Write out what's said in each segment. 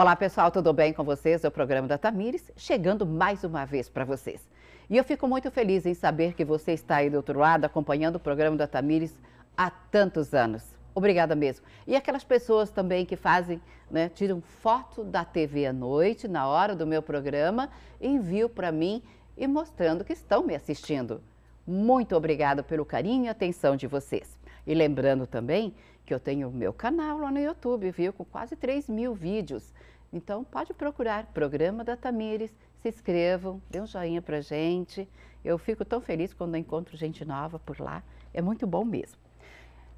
Olá pessoal, tudo bem com vocês? É o programa da Tamires, chegando mais uma vez para vocês. E eu fico muito feliz em saber que você está aí do outro lado acompanhando o programa da Tamires há tantos anos. Obrigada mesmo. E aquelas pessoas também que fazem, né, tiram foto da TV à noite, na hora do meu programa, enviam para mim e mostrando que estão me assistindo. Muito obrigada pelo carinho e atenção de vocês. E lembrando também que eu tenho o meu canal lá no YouTube, viu? Com quase 3 mil vídeos. Então, pode procurar Programa da Tamires, se inscrevam, dê um joinha para gente. Eu fico tão feliz quando encontro gente nova por lá, é muito bom mesmo.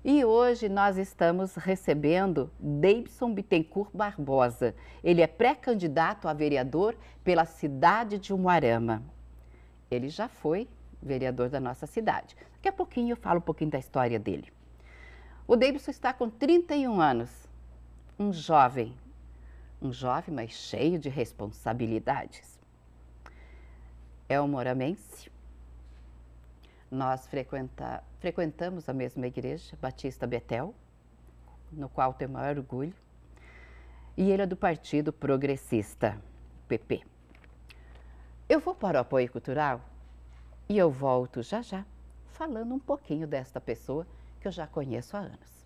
E hoje nós estamos recebendo Davidson Bittencourt Barbosa. Ele é pré-candidato a vereador pela cidade de Umuarama. Ele já foi vereador da nossa cidade. Daqui a pouquinho eu falo um pouquinho da história dele. O Davidson está com 31 anos, um jovem, um jovem, mas cheio de responsabilidades. É um moramense. Nós frequenta, frequentamos a mesma igreja, Batista Betel, no qual tenho maior orgulho. E ele é do Partido Progressista, PP. Eu vou para o apoio cultural e eu volto já já falando um pouquinho desta pessoa que eu já conheço há anos.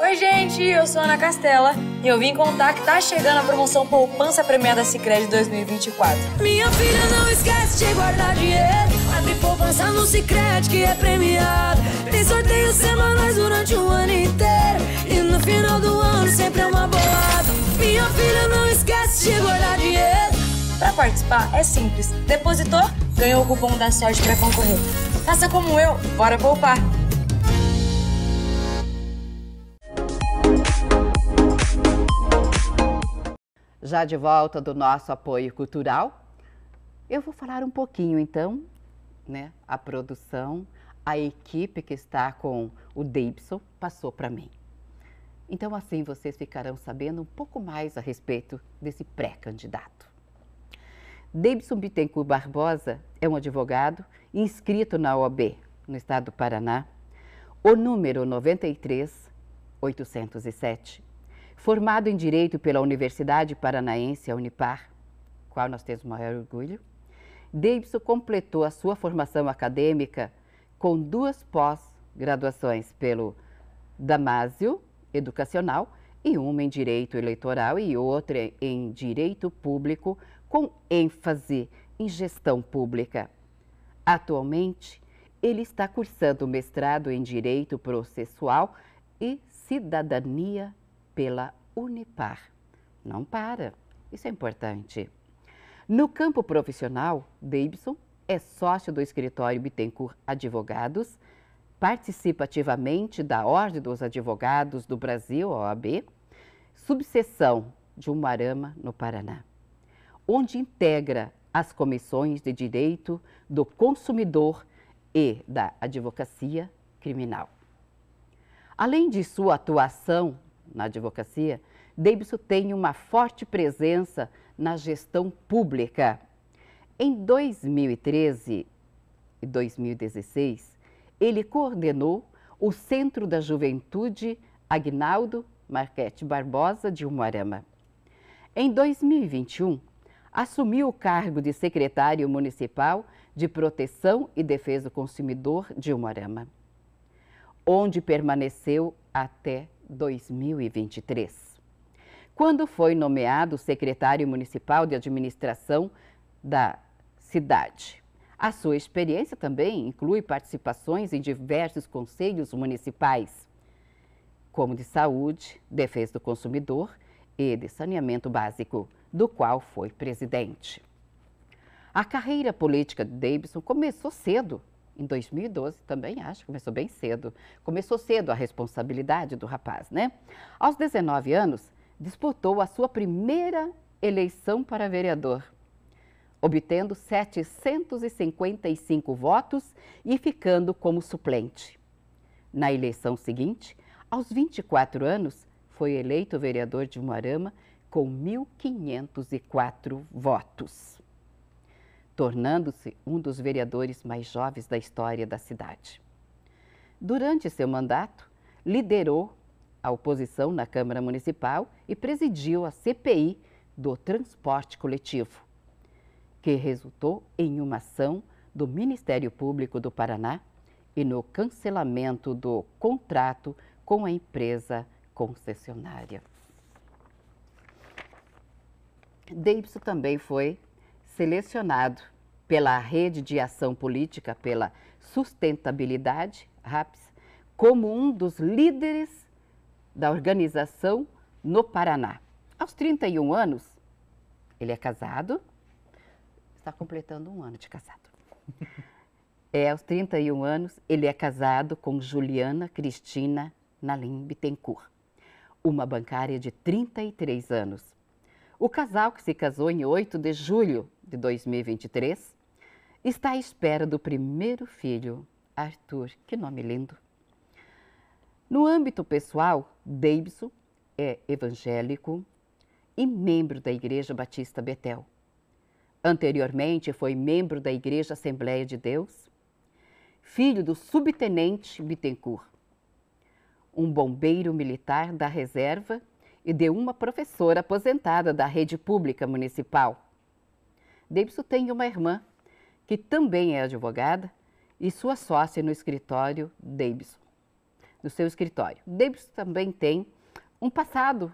Oi, gente, eu sou Ana Castela e eu vim contar que tá chegando a promoção Poupança Premiada Sicredi 2024. Minha filha não esquece de guardar dinheiro. Abre poupança no Sicredi que é premiado. Tem sorteios semanais durante o ano inteiro e no final do ano sempre é uma bolada. Minha filha não esquece de guardar dinheiro. Para participar é simples. Depositou? Ganhou o cupom da sorte para concorrer. Faça como eu, bora poupar. Já de volta do nosso apoio cultural, eu vou falar um pouquinho então, né? A produção, a equipe que está com o Davidson passou para mim. Então assim vocês ficarão sabendo um pouco mais a respeito desse pré-candidato. Davidson Bittencourt Barbosa é um advogado inscrito na OAB, no estado do Paraná, o número 93807, formado em Direito pela Universidade Paranaense, a Unipar, qual nós temos o maior orgulho, Davidson completou a sua formação acadêmica com duas pós-graduações pelo Damásio Educacional e uma em Direito Eleitoral e outra em Direito Público com ênfase em gestão pública. Atualmente, ele está cursando mestrado em Direito Processual e Cidadania pela Unipar. Não para, isso é importante. No campo profissional, Davidson é sócio do escritório Bittencourt Advogados, participa ativamente da Ordem dos Advogados do Brasil, OAB, subseção de Umarama, no Paraná onde integra as comissões de direito do consumidor e da advocacia criminal. Além de sua atuação na advocacia, Davidson tem uma forte presença na gestão pública. Em 2013 e 2016, ele coordenou o Centro da Juventude Agnaldo Marquete Barbosa de Umuarama. Em 2021, assumiu o cargo de secretário municipal de Proteção e Defesa do Consumidor de Umarama, onde permaneceu até 2023, quando foi nomeado secretário municipal de administração da cidade. A sua experiência também inclui participações em diversos conselhos municipais, como de saúde, defesa do consumidor e de saneamento básico do qual foi presidente. A carreira política de Davidson começou cedo, em 2012 também, acho, começou bem cedo. Começou cedo a responsabilidade do rapaz, né? Aos 19 anos, disputou a sua primeira eleição para vereador, obtendo 755 votos e ficando como suplente. Na eleição seguinte, aos 24 anos, foi eleito vereador de Moarama com 1.504 votos, tornando-se um dos vereadores mais jovens da história da cidade. Durante seu mandato, liderou a oposição na Câmara Municipal e presidiu a CPI do transporte coletivo, que resultou em uma ação do Ministério Público do Paraná e no cancelamento do contrato com a empresa concessionária Davidson também foi selecionado pela Rede de Ação Política pela Sustentabilidade, RAPS, como um dos líderes da organização no Paraná. Aos 31 anos, ele é casado, está completando um ano de casado. É, aos 31 anos, ele é casado com Juliana Cristina Nalim Bittencourt, uma bancária de 33 anos. O casal, que se casou em 8 de julho de 2023, está à espera do primeiro filho, Arthur. Que nome lindo! No âmbito pessoal, Davidson é evangélico e membro da Igreja Batista Betel. Anteriormente, foi membro da Igreja Assembleia de Deus, filho do subtenente Bittencourt, um bombeiro militar da reserva e de uma professora aposentada da rede pública municipal. Davidson tem uma irmã, que também é advogada, e sua sócia no escritório Davidson, no seu escritório. Davidson também tem um passado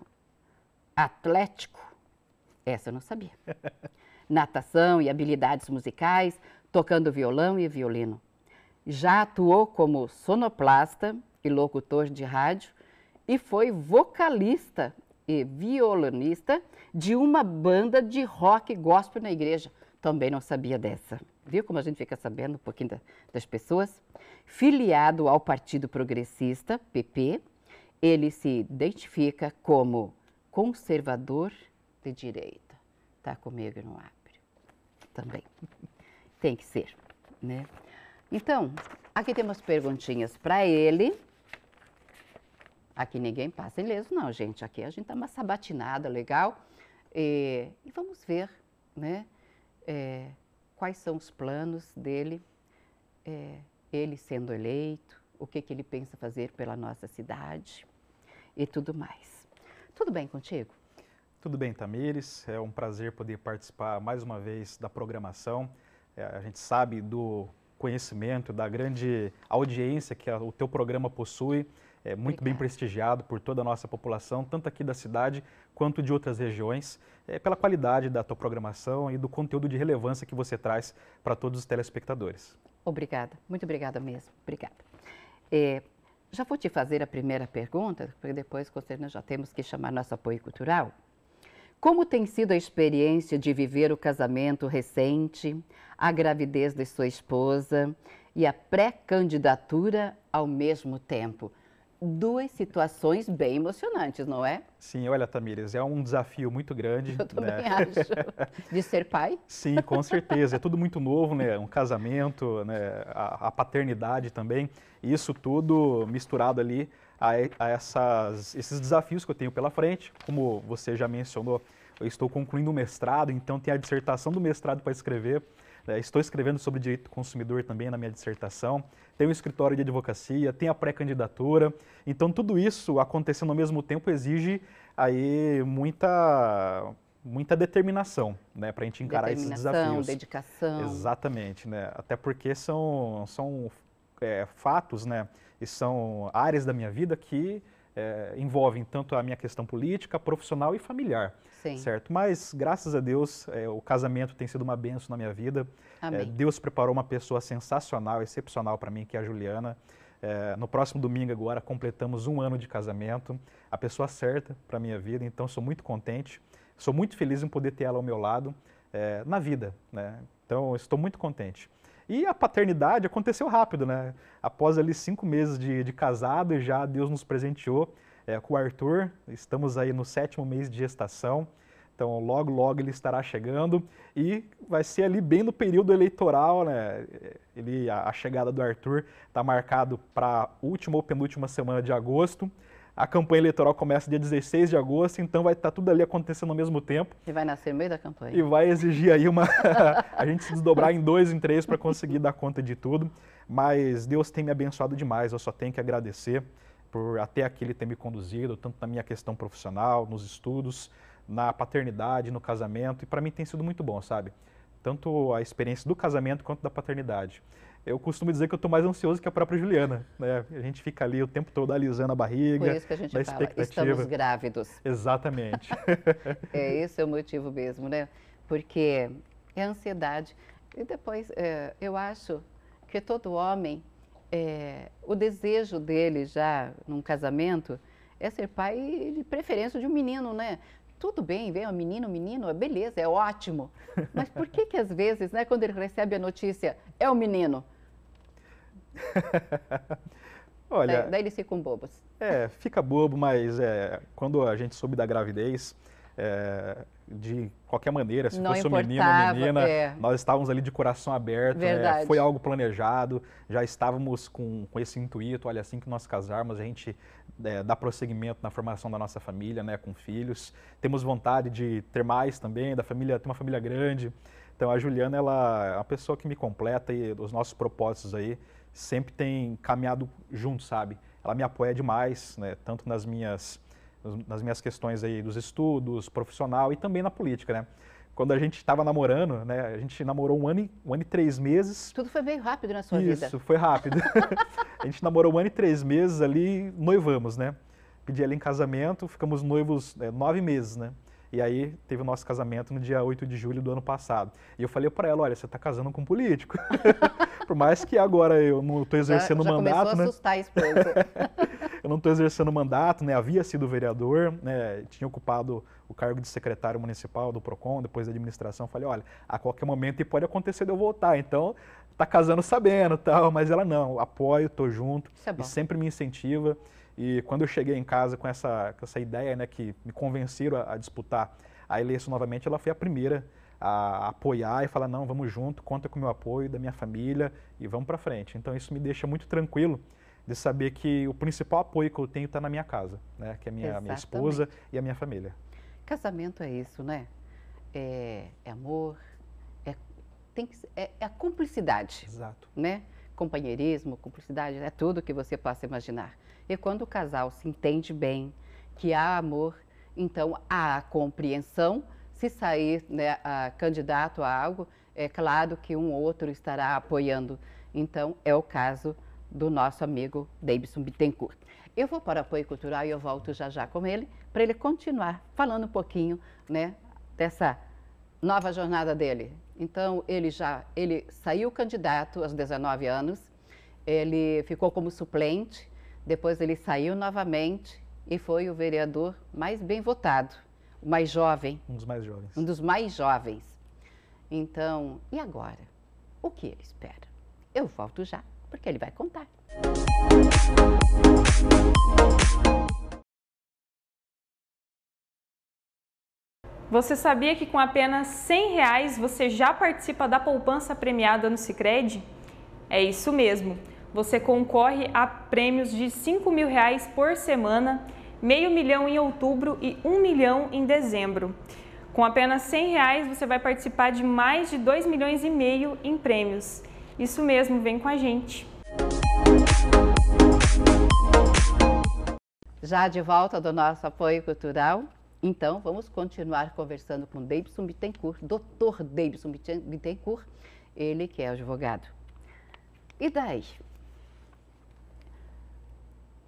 atlético. Essa eu não sabia. Natação e habilidades musicais, tocando violão e violino. Já atuou como sonoplasta e locutor de rádio e foi vocalista e violonista de uma banda de rock gospel na igreja. Também não sabia dessa. Viu como a gente fica sabendo um pouquinho da, das pessoas? Filiado ao Partido Progressista, PP, ele se identifica como conservador de direita. Está comigo no abre. também. Tem que ser, né? Então, aqui tem umas perguntinhas para ele. Aqui ninguém passa ileso, não, gente. Aqui a gente está uma sabatinada legal. E, e vamos ver né, é, quais são os planos dele, é, ele sendo eleito, o que, que ele pensa fazer pela nossa cidade e tudo mais. Tudo bem contigo? Tudo bem, Tamires. É um prazer poder participar mais uma vez da programação. É, a gente sabe do conhecimento, da grande audiência que a, o teu programa possui é, muito Obrigada. bem prestigiado por toda a nossa população, tanto aqui da cidade quanto de outras regiões, é, pela qualidade da tua programação e do conteúdo de relevância que você traz para todos os telespectadores. Obrigada, muito obrigada mesmo. Obrigada. É, já vou te fazer a primeira pergunta, porque depois, nós já temos que chamar nosso apoio cultural. Como tem sido a experiência de viver o casamento recente, a gravidez de sua esposa e a pré-candidatura ao mesmo tempo? duas situações bem emocionantes, não é? Sim, olha, Tamires, é um desafio muito grande. Eu também né? acho. De ser pai? Sim, com certeza. É tudo muito novo, né? Um casamento, né? A, a paternidade também. Isso tudo misturado ali a, a essas, esses desafios que eu tenho pela frente. Como você já mencionou, eu estou concluindo o mestrado, então tem a dissertação do mestrado para escrever. É, estou escrevendo sobre direito do consumidor também na minha dissertação. Tem o escritório de advocacia, tem a pré-candidatura. Então, tudo isso acontecendo ao mesmo tempo exige aí muita muita determinação, né, para a gente encarar esses desafios. dedicação. Exatamente, né? Até porque são são é, fatos, né? E são áreas da minha vida que é, envolvem tanto a minha questão política, profissional e familiar, Sim. certo? Mas, graças a Deus, é, o casamento tem sido uma benção na minha vida. É, Deus preparou uma pessoa sensacional, excepcional para mim, que é a Juliana. É, no próximo domingo agora completamos um ano de casamento, a pessoa certa para minha vida, então sou muito contente, sou muito feliz em poder ter ela ao meu lado é, na vida, né? Então estou muito contente. E a paternidade aconteceu rápido, né? Após ali cinco meses de, de casado, já Deus nos presenteou é, com o Arthur. Estamos aí no sétimo mês de gestação. Então, logo, logo ele estará chegando e vai ser ali bem no período eleitoral, né? Ele, a, a chegada do Arthur está marcado para última ou penúltima semana de agosto. A campanha eleitoral começa dia 16 de agosto, então vai estar tá tudo ali acontecendo ao mesmo tempo. E vai nascer no meio da campanha. E vai exigir aí uma a gente se desdobrar em dois, em três para conseguir dar conta de tudo. Mas Deus tem me abençoado demais, eu só tenho que agradecer por até aqui ele ter me conduzido, tanto na minha questão profissional, nos estudos, na paternidade, no casamento, e para mim tem sido muito bom, sabe? tanto a experiência do casamento quanto da paternidade. Eu costumo dizer que eu estou mais ansioso que a própria Juliana. Né? A gente fica ali o tempo todo alisando a barriga. Por isso que a gente estamos grávidos. Exatamente. é, esse é o motivo mesmo, né? Porque é ansiedade. E depois, é, eu acho que todo homem, é, o desejo dele já num casamento é ser pai de preferência de um menino, né? tudo bem, vem um menino, um menino, é beleza, é ótimo. Mas por que que às vezes, né, quando ele recebe a notícia, é um menino? Olha, é, daí eles ficam bobos. É, fica bobo, mas é, quando a gente soube da gravidez, é, de qualquer maneira, se não fosse um menino ou menina, é. nós estávamos ali de coração aberto, é, foi algo planejado, já estávamos com, com esse intuito, olha, assim que nós casarmos, a gente é, dar prosseguimento na formação da nossa família, né, com filhos. Temos vontade de ter mais também, da família, ter uma família grande. Então a Juliana ela é uma pessoa que me completa e os nossos propósitos aí sempre tem caminhado junto, sabe? Ela me apoia demais, né, tanto nas minhas nas minhas questões aí dos estudos, profissional e também na política, né? quando a gente estava namorando, né? A gente namorou um ano, e, um ano e três meses. Tudo foi meio rápido na sua Isso, vida. Isso, foi rápido. a gente namorou um ano e três meses ali, noivamos, né? Pedi ela em casamento, ficamos noivos é, nove meses, né? E aí teve o nosso casamento no dia 8 de julho do ano passado. E eu falei para ela, olha, você está casando com um político. Por mais que agora eu não estou exercendo já, já mandato, começou né? a assustar a esposa. eu não estou exercendo mandato, né? Havia sido vereador, né? Tinha ocupado o cargo de secretário municipal do PROCON, depois da administração, falei, olha, a qualquer momento pode acontecer de eu voltar, então tá casando sabendo tal, mas ela não, apoio, tô junto, é e sempre me incentiva. E quando eu cheguei em casa com essa, com essa ideia, né, que me convenceram a, a disputar a eleição novamente, ela foi a primeira a apoiar e falar não, vamos junto, conta com o meu apoio da minha família e vamos para frente. Então isso me deixa muito tranquilo de saber que o principal apoio que eu tenho está na minha casa, né? que é a minha, minha esposa e a minha família. Casamento é isso, né? É, é amor, é, tem que, é, é, a cumplicidade. Exato. Né? Companheirismo, cumplicidade, é tudo que você possa imaginar. E quando o casal se entende bem, que há amor, então há a compreensão. Se sair né, a, candidato a algo, é claro que um outro estará apoiando. Então, é o caso do nosso amigo Davidson Bittencourt. Eu vou para o apoio cultural e eu volto já já com ele para ele continuar falando um pouquinho né, dessa nova jornada dele. Então, ele já ele saiu candidato aos 19 anos, ele ficou como suplente, depois ele saiu novamente e foi o vereador mais bem votado, o mais jovem. Um dos mais jovens. Um dos mais jovens. Então, e agora? O que ele espera? Eu volto já, porque ele vai contar. Você sabia que com apenas 100 reais você já participa da poupança premiada no Sicredi? É isso mesmo. Você concorre a prêmios de 5 mil reais por semana, meio milhão em outubro e 1 milhão em dezembro. Com apenas 100 reais você vai participar de mais de 2 milhões e meio em prêmios. Isso mesmo, vem com a gente. Já de volta do nosso apoio cultural, então, vamos continuar conversando com Davidson Bittencourt, doutor Davidson Bittencourt, ele que é advogado. E daí?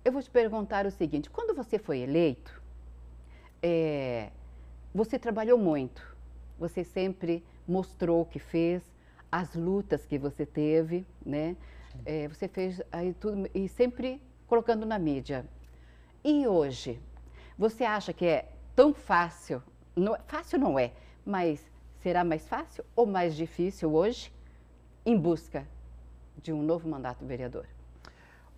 Eu vou te perguntar o seguinte: quando você foi eleito, é, você trabalhou muito, você sempre mostrou o que fez, as lutas que você teve, né? É, você fez aí tudo e sempre colocando na mídia. E hoje, você acha que é tão fácil. Não, é, fácil não é, mas será mais fácil ou mais difícil hoje em busca de um novo mandato vereador?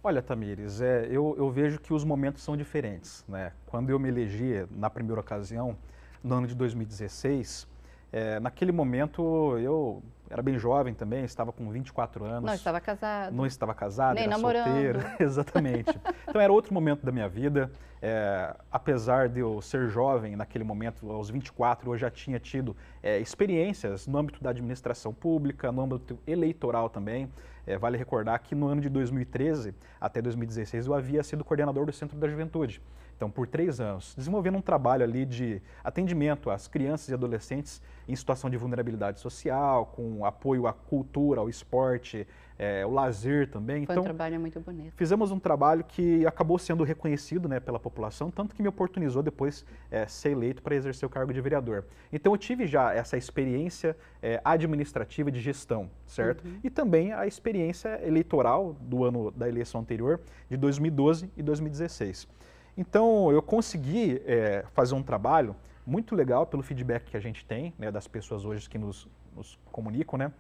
Olha, Tamires, é, eu, eu, vejo que os momentos são diferentes. Né? Quando eu me elegi na primeira ocasião, no ano de 2016, é, naquele momento, eu era bem jovem também, estava com 24 anos. Não estava casado. Não estava casado, Nem era namorando. solteiro. Exatamente. então era outro momento da minha vida. É, apesar de eu ser jovem naquele momento, aos 24, eu já tinha tido é, experiências no âmbito da administração pública, no âmbito eleitoral também. É, vale recordar que no ano de 2013 até 2016 eu havia sido coordenador do Centro da Juventude então por três anos, desenvolvendo um trabalho ali de atendimento às crianças e adolescentes em situação de vulnerabilidade social, com apoio à cultura, ao esporte, é, ao lazer também. Foi então, um trabalho muito bonito. Fizemos um trabalho que acabou sendo reconhecido né, pela população, tanto que me oportunizou depois é, ser eleito para exercer o cargo de vereador. Então eu tive já essa experiência é, administrativa de gestão, certo? Uhum. E também a experiência eleitoral do ano da eleição anterior, de 2012 e 2016. Então, eu consegui é, fazer um trabalho muito legal pelo feedback que a gente tem, né, das pessoas hoje que nos, nos comunicam, né?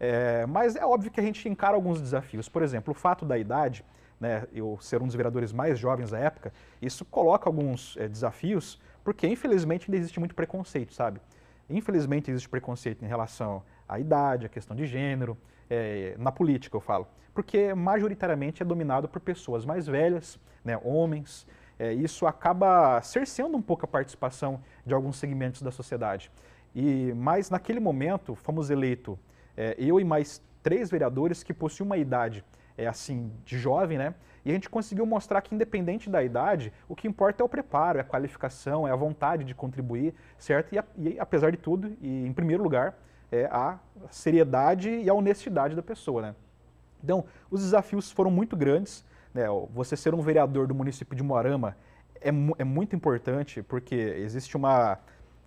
É, mas é óbvio que a gente encara alguns desafios. Por exemplo, o fato da idade, né, eu ser um dos vereadores mais jovens da época, isso coloca alguns é, desafios, porque infelizmente ainda existe muito preconceito, sabe? Infelizmente existe preconceito em relação à idade, à questão de gênero, é, na política eu falo, porque majoritariamente é dominado por pessoas mais velhas, né, homens, é, isso acaba cerceando um pouco a participação de alguns segmentos da sociedade. E Mas naquele momento fomos eleitos é, eu e mais três vereadores que possuem uma idade é, assim de jovem, né? E a gente conseguiu mostrar que, independente da idade, o que importa é o preparo, é a qualificação, é a vontade de contribuir, certo? E, e apesar de tudo, e em primeiro lugar, é a seriedade e a honestidade da pessoa, né? Então, os desafios foram muito grandes, né, você ser um vereador do município de Moarama é, mu é muito importante porque existe uma,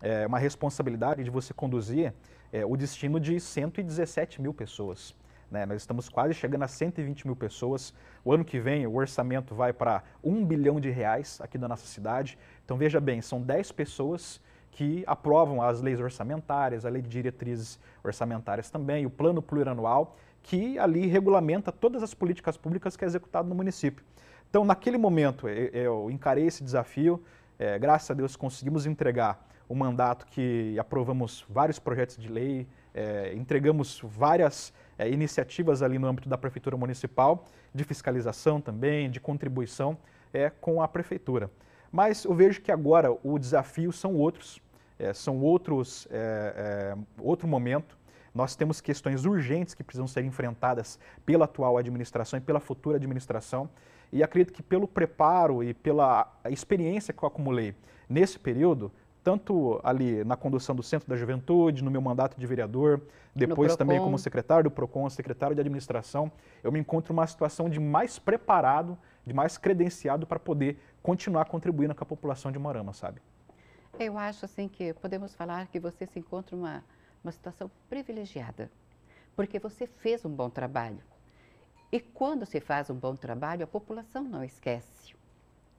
é, uma responsabilidade de você conduzir é, o destino de 117 mil pessoas. Né? Nós estamos quase chegando a 120 mil pessoas. O ano que vem o orçamento vai para 1 bilhão de reais aqui na nossa cidade. Então veja bem, são 10 pessoas que aprovam as leis orçamentárias, a lei de diretrizes orçamentárias também, o plano plurianual que ali regulamenta todas as políticas públicas que é executado no município. Então, naquele momento, eu encarei esse desafio, é, graças a Deus conseguimos entregar o mandato que aprovamos vários projetos de lei, é, entregamos várias é, iniciativas ali no âmbito da Prefeitura Municipal, de fiscalização também, de contribuição é, com a Prefeitura. Mas eu vejo que agora o desafio são outros, é, são outros, é, é, outro momento, nós temos questões urgentes que precisam ser enfrentadas pela atual administração e pela futura administração. E acredito que pelo preparo e pela experiência que eu acumulei nesse período, tanto ali na condução do Centro da Juventude, no meu mandato de vereador, depois também como secretário do PROCON, secretário de administração, eu me encontro numa situação de mais preparado, de mais credenciado para poder continuar contribuindo com a população de Morama, sabe? Eu acho assim que podemos falar que você se encontra uma uma situação privilegiada, porque você fez um bom trabalho. E quando se faz um bom trabalho, a população não esquece,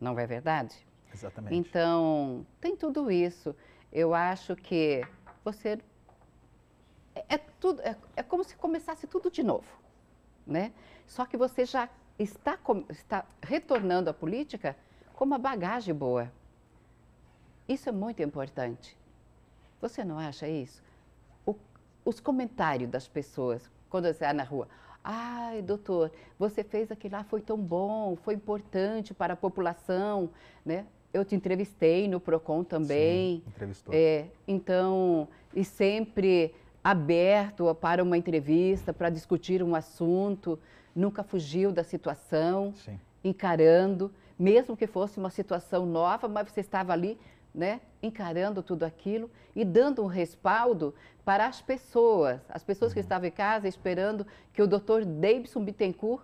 não é verdade? Exatamente. Então, tem tudo isso. Eu acho que você. É, é tudo, é, é como se começasse tudo de novo, né? Só que você já está, está retornando à política com uma bagagem boa. Isso é muito importante. Você não acha isso? os comentários das pessoas quando você está na rua. Ai, doutor, você fez aquilo lá, foi tão bom, foi importante para a população, né? Eu te entrevistei no Procon também. Sim, entrevistou. É, então, e sempre aberto para uma entrevista, para discutir um assunto, nunca fugiu da situação, Sim. encarando, mesmo que fosse uma situação nova, mas você estava ali né, encarando tudo aquilo e dando um respaldo para as pessoas, as pessoas uhum. que estavam em casa esperando que o doutor Davidson Bittencourt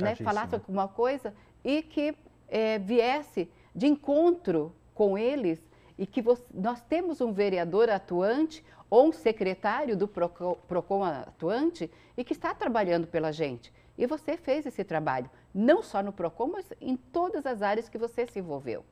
né, falasse alguma coisa e que é, viesse de encontro com eles e que você, nós temos um vereador atuante ou um secretário do Procon, PROCON atuante e que está trabalhando pela gente. E você fez esse trabalho, não só no PROCON, mas em todas as áreas que você se envolveu.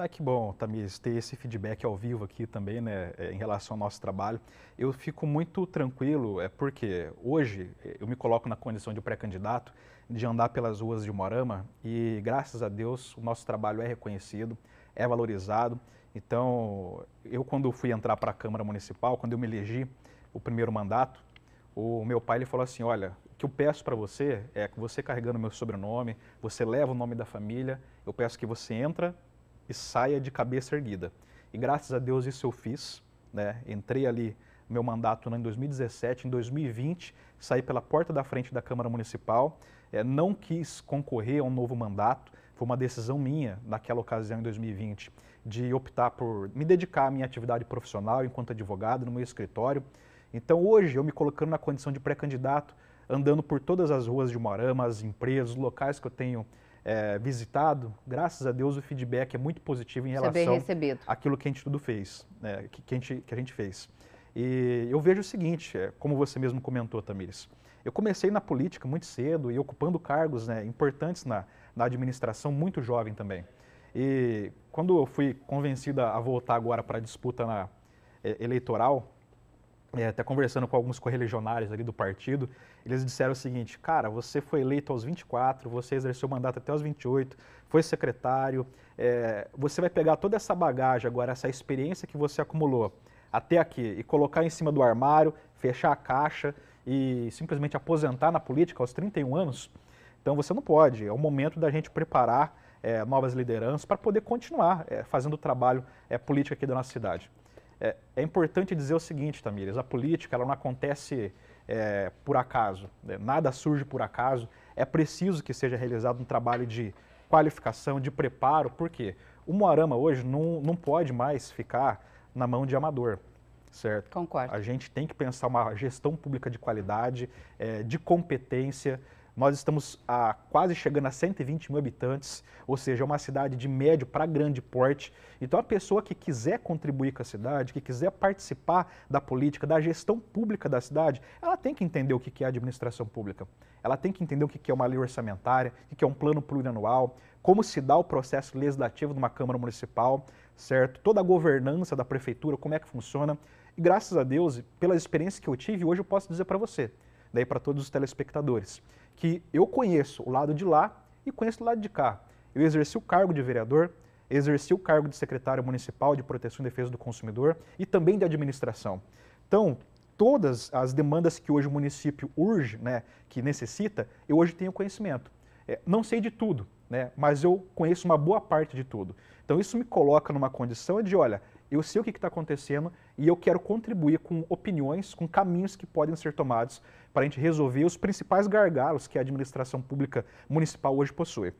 Ah, que bom, Tamires, ter esse feedback ao vivo aqui também, né, é, em relação ao nosso trabalho. Eu fico muito tranquilo, é porque hoje eh, eu me coloco na condição de pré-candidato, de andar pelas ruas de Morama e, graças a Deus, o nosso trabalho é reconhecido, é valorizado. Então, eu quando fui entrar para a Câmara Municipal, quando eu me elegi o primeiro mandato, o meu pai ele falou assim, olha, o que eu peço para você é que você carregando meu sobrenome, você leva o nome da família, eu peço que você entra e saia de cabeça erguida. E graças a Deus isso eu fiz, né? Entrei ali meu mandato né, em 2017, em 2020 saí pela porta da frente da Câmara Municipal, é, não quis concorrer a um novo mandato, foi uma decisão minha naquela ocasião em 2020 de optar por me dedicar à minha atividade profissional enquanto advogado no meu escritório. Então hoje eu me colocando na condição de pré-candidato, andando por todas as ruas de Moramas as empresas, os locais que eu tenho é, visitado, graças a Deus o feedback é muito positivo em é relação àquilo que a gente tudo fez, né, que, que, a gente, que a gente fez. E eu vejo o seguinte, é, como você mesmo comentou, Tamires, eu comecei na política muito cedo e ocupando cargos né, importantes na, na administração, muito jovem também. E quando eu fui convencida a voltar agora para a disputa na, é, eleitoral, é, até conversando com alguns correligionários ali do partido, eles disseram o seguinte: cara, você foi eleito aos 24, você exerceu o mandato até aos 28, foi secretário, é, você vai pegar toda essa bagagem agora, essa experiência que você acumulou até aqui e colocar em cima do armário, fechar a caixa e simplesmente aposentar na política aos 31 anos? Então você não pode. É o momento da gente preparar é, novas lideranças para poder continuar é, fazendo o trabalho é, político aqui da nossa cidade. É, é importante dizer o seguinte, Tamires, a política ela não acontece é, por acaso, né? nada surge por acaso, é preciso que seja realizado um trabalho de qualificação, de preparo, porque o Moarama hoje não, não pode mais ficar na mão de amador, certo? Concordo. A gente tem que pensar uma gestão pública de qualidade, é, de competência, nós estamos a quase chegando a 120 mil habitantes, ou seja, é uma cidade de médio para grande porte. Então, a pessoa que quiser contribuir com a cidade, que quiser participar da política, da gestão pública da cidade, ela tem que entender o que é administração pública. Ela tem que entender o que é uma lei orçamentária, o que é um plano plurianual, como se dá o processo legislativo numa Câmara Municipal, certo? Toda a governança da prefeitura, como é que funciona. E graças a Deus, pelas experiências que eu tive, hoje eu posso dizer para você daí para todos os telespectadores, que eu conheço o lado de lá e conheço o lado de cá. Eu exerci o cargo de vereador, exerci o cargo de secretário municipal de proteção e defesa do consumidor e também de administração. Então, todas as demandas que hoje o município urge, né, que necessita, eu hoje tenho conhecimento. É, não sei de tudo, né, mas eu conheço uma boa parte de tudo. Então, isso me coloca numa condição de, olha, eu sei o que está acontecendo e eu quero contribuir com opiniões, com caminhos que podem ser tomados para a gente resolver os principais gargalos que a administração pública municipal hoje possui.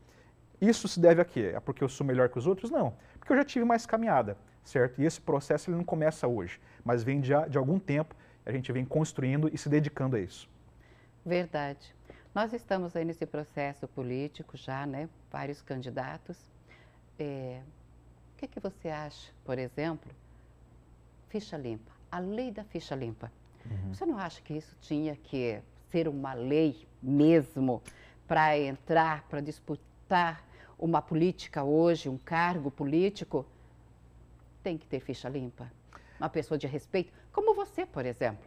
Isso se deve a quê? É porque eu sou melhor que os outros? Não, porque eu já tive mais caminhada, certo? E esse processo ele não começa hoje, mas vem de, de algum tempo, a gente vem construindo e se dedicando a isso. Verdade. Nós estamos aí nesse processo político já, né? Vários candidatos. É... O que, é que você acha, por exemplo, ficha limpa, a lei da ficha limpa. Uhum. Você não acha que isso tinha que ser uma lei mesmo para entrar, para disputar uma política hoje, um cargo político? Tem que ter ficha limpa. Uma pessoa de respeito, como você, por exemplo.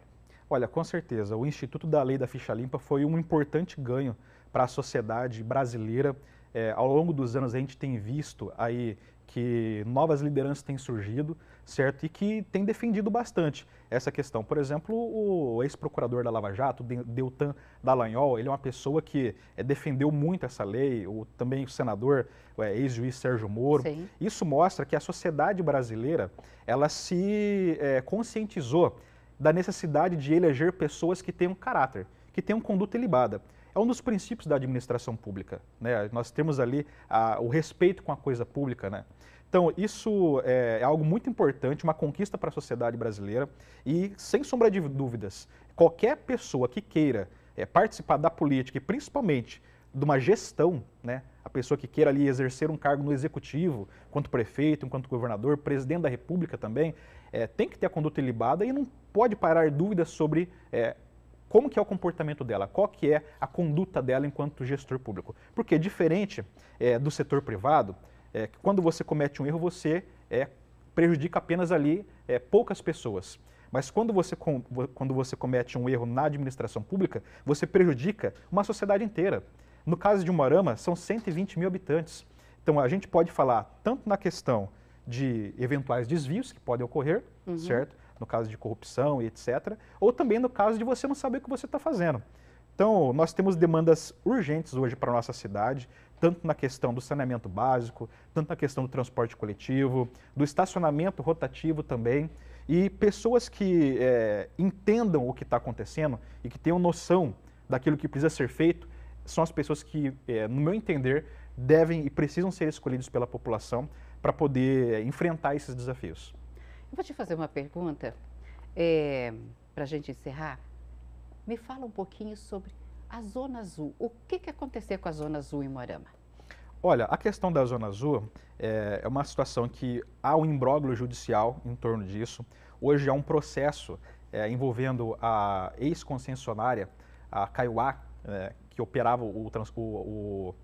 Olha, com certeza, o Instituto da Lei da Ficha Limpa foi um importante ganho para a sociedade brasileira. É, ao longo dos anos, a gente tem visto aí que novas lideranças têm surgido, certo? E que têm defendido bastante essa questão. Por exemplo, o ex-procurador da Lava Jato, Deltan Dallagnol, ele é uma pessoa que eh, defendeu muito essa lei, o, também o senador, é, ex-juiz Sérgio Moro. Sim. Isso mostra que a sociedade brasileira, ela se é, conscientizou da necessidade de eleger pessoas que tenham caráter, que tenham conduta ilibada é um dos princípios da administração pública. Né? Nós temos ali a, o respeito com a coisa pública. Né? Então, isso é, é algo muito importante, uma conquista para a sociedade brasileira e, sem sombra de dúvidas, qualquer pessoa que queira é, participar da política e principalmente de uma gestão, né, a pessoa que queira ali exercer um cargo no executivo, quanto prefeito, enquanto governador, presidente da república também, é, tem que ter a conduta ilibada e não pode parar dúvidas sobre é, como que é o comportamento dela, qual que é a conduta dela enquanto gestor público. Porque diferente é, do setor privado, é, que quando você comete um erro, você é, prejudica apenas ali é, poucas pessoas. Mas quando você, com, quando você comete um erro na administração pública, você prejudica uma sociedade inteira. No caso de Umarama, são 120 mil habitantes. Então a gente pode falar tanto na questão de eventuais desvios que podem ocorrer, uhum. certo? No caso de corrupção e etc. Ou também no caso de você não saber o que você está fazendo. Então, nós temos demandas urgentes hoje para a nossa cidade, tanto na questão do saneamento básico, tanto na questão do transporte coletivo, do estacionamento rotativo também. E pessoas que é, entendam o que está acontecendo e que tenham noção daquilo que precisa ser feito são as pessoas que, é, no meu entender, devem e precisam ser escolhidos pela população para poder é, enfrentar esses desafios. Eu vou te fazer uma pergunta eh, para a gente encerrar. Me fala um pouquinho sobre a Zona Azul. O que, que aconteceu com a Zona Azul em Moarama? Olha, a questão da Zona Azul é, é uma situação que há um imbróglio judicial em torno disso. Hoje há um processo é, envolvendo a ex-concessionária, a Kaiowá, é, que operava o, trans, o, o,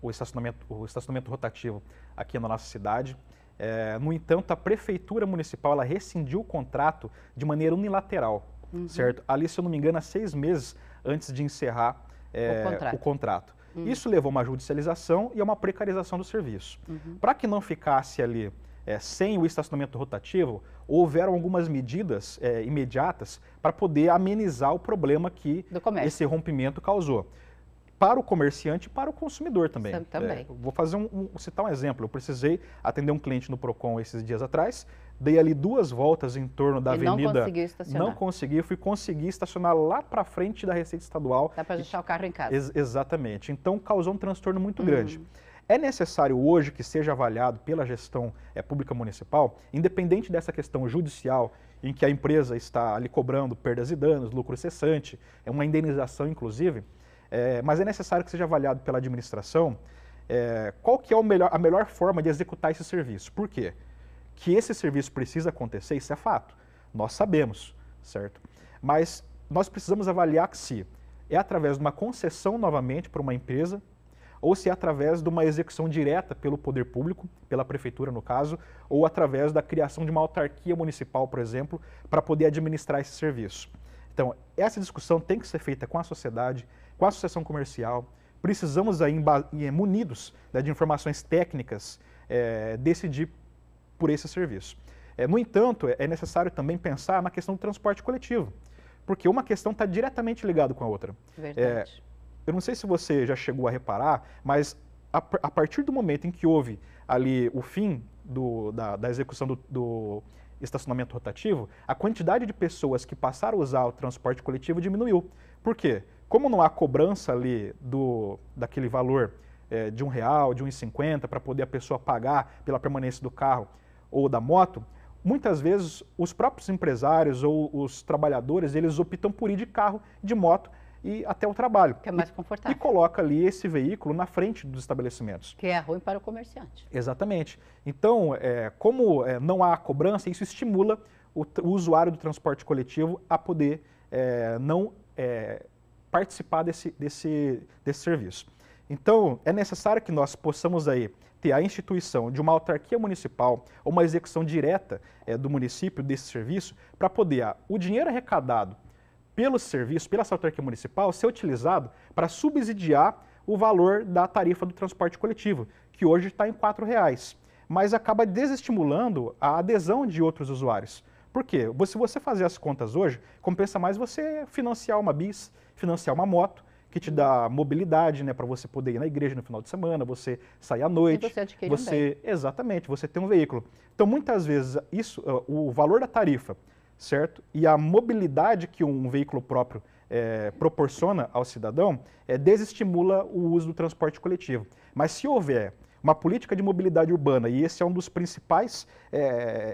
o, estacionamento, o estacionamento rotativo aqui na nossa cidade. É, no entanto, a prefeitura municipal ela rescindiu o contrato de maneira unilateral, uhum. certo? Ali, se eu não me engano, há seis meses antes de encerrar é, o contrato. O contrato. Hum. Isso levou a uma judicialização e a uma precarização do serviço. Uhum. Para que não ficasse ali é, sem o estacionamento rotativo, houveram algumas medidas é, imediatas para poder amenizar o problema que esse rompimento causou. Para o comerciante e para o consumidor também. também. É, vou fazer um, um, citar um exemplo. Eu precisei atender um cliente no PROCON esses dias atrás dei ali duas voltas em torno da e avenida. Não consegui estacionar. Não consegui, fui conseguir estacionar lá para frente da Receita Estadual. Dá para deixar o carro em casa. Ex exatamente. Então causou um transtorno muito uhum. grande. É necessário hoje que seja avaliado pela gestão é, pública municipal, independente dessa questão judicial, em que a empresa está ali cobrando perdas e danos, lucro cessante, é uma indenização inclusive, é, mas é necessário que seja avaliado pela administração é, qual que é melhor, a melhor forma de executar esse serviço. Por quê? Que esse serviço precisa acontecer, isso é fato. Nós sabemos, certo? Mas nós precisamos avaliar que se é através de uma concessão novamente para uma empresa ou se é através de uma execução direta pelo poder público, pela prefeitura no caso, ou através da criação de uma autarquia municipal, por exemplo, para poder administrar esse serviço. Então, essa discussão tem que ser feita com a sociedade, com a associação comercial. Precisamos aí, é, munidos né, de informações técnicas, é, decidir por esse serviço. É, no entanto, é, é necessário também pensar na questão do transporte coletivo, porque uma questão está diretamente ligada com a outra. Verdade. É, eu não sei se você já chegou a reparar, mas a, a partir do momento em que houve ali o fim do, da, da, execução do, do estacionamento rotativo, a quantidade de pessoas que passaram a usar o transporte coletivo diminuiu. Por quê? Como não há cobrança ali do, daquele valor é, de um real, de um e cinquenta, para poder a pessoa pagar pela permanência do carro ou da moto, muitas vezes os próprios empresários ou os trabalhadores, eles optam por ir de carro, de moto e até o trabalho. Que é mais confortável. E, e coloca ali esse veículo na frente dos estabelecimentos. Que é ruim para o comerciante. Exatamente. Então, é, como é, não há cobrança, isso estimula o, o, usuário do transporte coletivo a poder é, não é, participar desse, desse, desse serviço. Então, é necessário que nós possamos aí ter a instituição de uma autarquia municipal ou uma execução direta é, do município desse serviço para poder ah, o dinheiro arrecadado pelo serviço, pela autarquia municipal, ser utilizado para subsidiar o valor da tarifa do transporte coletivo, que hoje está em R$ reais, mas acaba desestimulando a adesão de outros usuários. Por quê? Se você fazer as contas hoje, compensa mais você financiar uma bis, financiar uma moto, que te dá mobilidade, né, para você poder ir na igreja no final de semana, você sair à noite, e você, você um exatamente, você tem um veículo. Então muitas vezes isso, ah, o valor da tarifa, certo, e a mobilidade que um veículo próprio é, proporciona ao cidadão, é, desestimula o uso do transporte coletivo. Mas se houver uma política de mobilidade urbana, e esse é um dos principais, é,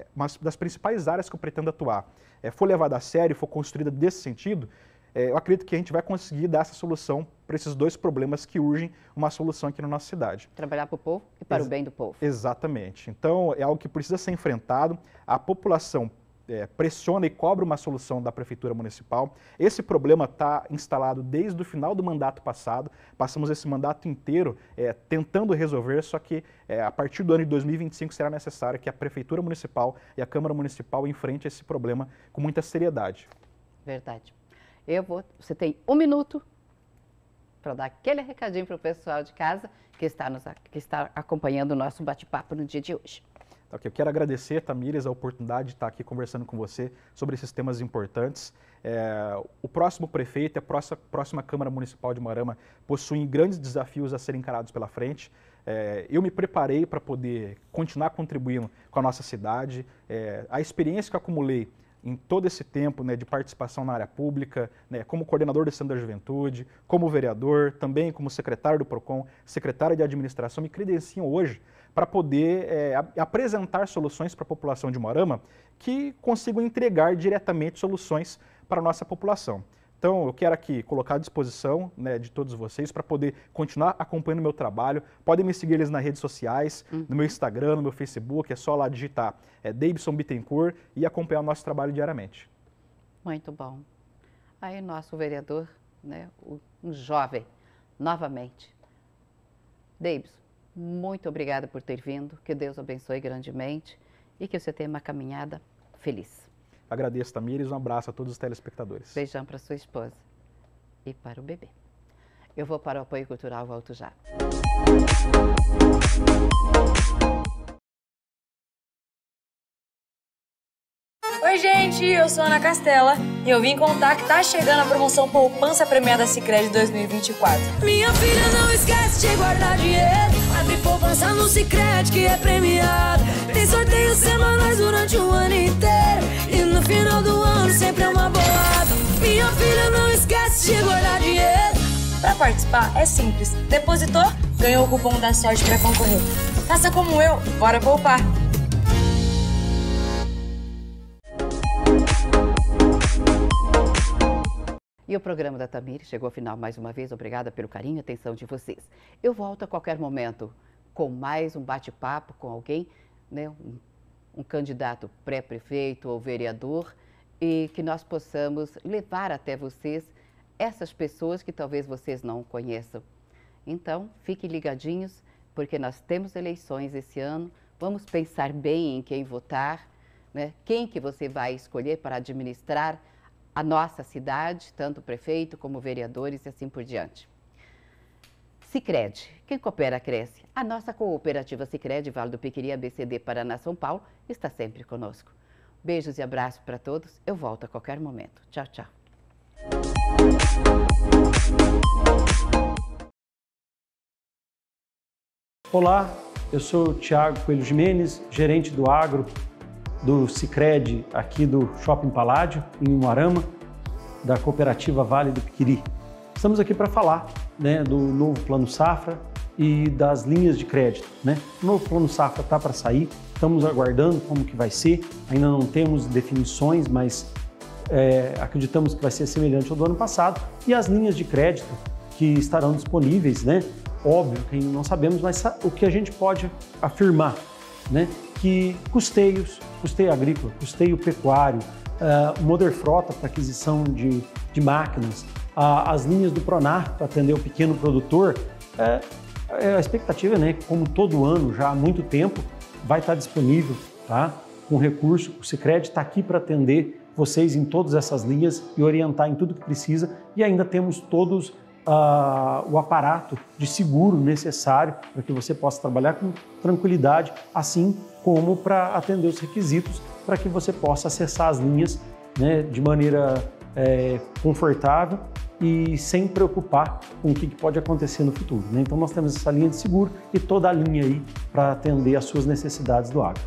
eh, uma das principais áreas que eu pretendo atuar, é, for levada a sério, for construída desse sentido, é, eu acredito que a gente vai conseguir dar essa solução para esses dois problemas que urgem uma solução aqui na nossa cidade. Trabalhar para o povo e para Ex o bem do povo. Exatamente. Então, é algo que precisa ser enfrentado. A população é, pressiona e cobra uma solução da Prefeitura Municipal. Esse problema está instalado desde o final do mandato passado. Passamos esse mandato inteiro é, tentando resolver, só que é, a partir do ano de 2025 será necessário que a Prefeitura Municipal e a Câmara Municipal enfrentem esse problema com muita seriedade. Verdade. Eu vou, você tem um minuto para dar aquele recadinho para o pessoal de casa que está, nos, que está acompanhando o nosso bate-papo no dia de hoje. Tá ok. eu quero agradecer, Tamires, a oportunidade de estar aqui conversando com você sobre esses temas importantes. É, o próximo prefeito e a próxima, próxima Câmara Municipal de Marama possuem grandes desafios a serem encarados pela frente. É, eu me preparei para poder continuar contribuindo com a nossa cidade. É, a experiência que acumulei em todo esse tempo né, de participação na área pública, né, como coordenador do Centro da Juventude, como vereador, também como secretário do PROCON, secretário de administração, me credenciam hoje para poder é, apresentar soluções para a população de Moarama que consigam entregar diretamente soluções para a nossa população. Então, eu quero aqui colocar à disposição né, de todos vocês para poder continuar acompanhando o meu trabalho. Podem me seguir eles nas redes sociais, uhum. no meu uhum. Instagram, no meu Facebook, é só lá digitar é, Davidson Bittencourt e acompanhar o nosso trabalho diariamente. Muito bom. Aí nosso vereador, né, um jovem, novamente. Davidson, muito obrigada por ter vindo, que Deus abençoe grandemente e que você tenha uma caminhada feliz. Agradeço, Tamires. Um abraço a todos os telespectadores. Beijão para sua esposa e para o bebê. Eu vou para o apoio cultural, volto já. Oi, gente, eu sou Ana Castela e eu vim contar que tá chegando a promoção Poupança Premiada Sicredi 2024. Minha filha não esquece de guardar dinheiro. Abre poupança no Sicredi que é premiado. Tem sorteios semanais durante o ano inteiro. No final do ano sempre é uma bolada. Minha filha não esquece de guardar dinheiro. Pra participar é simples. Depositou, ganhou o cupom da sorte para concorrer. Faça como eu, bora poupar. E o programa da Tamir chegou ao final mais uma vez. Obrigada pelo carinho e atenção de vocês. Eu volto a qualquer momento com mais um bate-papo com alguém, né? Um um candidato pré-prefeito ou vereador e que nós possamos levar até vocês essas pessoas que talvez vocês não conheçam. Então, fiquem ligadinhos, porque nós temos eleições esse ano, vamos pensar bem em quem votar, né? quem que você vai escolher para administrar a nossa cidade, tanto prefeito como vereadores e assim por diante. Cicred. Quem coopera cresce. A nossa cooperativa Cicred, Vale do Piquiri ABCD Paraná São Paulo está sempre conosco. Beijos e abraços para todos. Eu volto a qualquer momento. Tchau, tchau. Olá, eu sou o Tiago Coelho Jimenez, gerente do agro do Cicred aqui do Shopping Paládio em Moarama, da cooperativa Vale do Piquiri. Estamos aqui para falar né, do novo Plano Safra e das linhas de crédito. Né? O novo Plano Safra está para sair, estamos aguardando como que vai ser, ainda não temos definições, mas é, acreditamos que vai ser semelhante ao do ano passado. E as linhas de crédito que estarão disponíveis, né? óbvio que ainda não sabemos, mas o que a gente pode afirmar, né? que custeios, custeio agrícola, custeio pecuário, uh, Frota para aquisição de, de máquinas, a, as linhas do Pronar para atender o pequeno produtor, é, é a expectativa, né, como todo ano, já há muito tempo, vai estar tá disponível, tá? Um recurso, o Cicred está aqui para atender vocês em todas essas linhas e orientar em tudo que precisa. E ainda temos todos uh, o aparato de seguro necessário para que você possa trabalhar com tranquilidade, assim como para atender os requisitos para que você possa acessar as linhas né, de maneira é, confortável e sem preocupar com o que pode acontecer no futuro. Né? Então nós temos essa linha de seguro e toda a linha aí para atender às suas necessidades do agro.